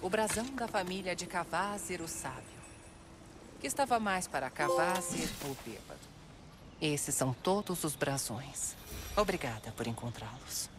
o brasão da família de Cavazer o Sábio, que estava mais para Cavazer o Bêbado. Esses são todos os brasões. Obrigada por encontrá-los.